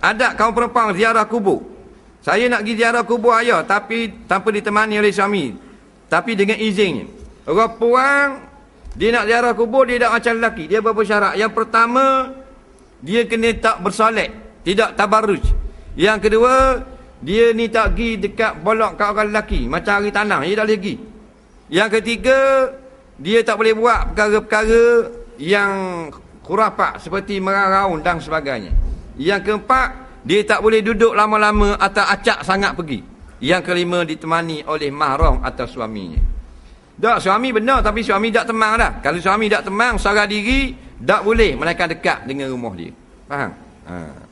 Ada, kaum perempuan ziarah kubur. Saya nak pergi ziarah kubur ayah tapi tanpa ditemani oleh suami. Tapi dengan izinnya. Orang puang, dia nak ziarah kubur, dia tak macam lelaki. Dia beberapa syarat? Yang pertama, dia kena tak bersolek. Tidak tabaruj. Yang kedua, dia ni tak pergi dekat bolok kat orang lelaki. Macam hari tanah, dia tak boleh pergi. Yang ketiga, dia tak boleh buat perkara-perkara yang kurapak Seperti merah raun dan sebagainya. Yang keempat, dia tak boleh duduk lama-lama atau acak sangat pergi. Yang kelima, ditemani oleh mahram atau suaminya. Tak, suami benar tapi suami tak temang dah. Kalau suami tak temang, seorang diri, tak boleh mereka dekat dengan rumah dia. Faham? Haa.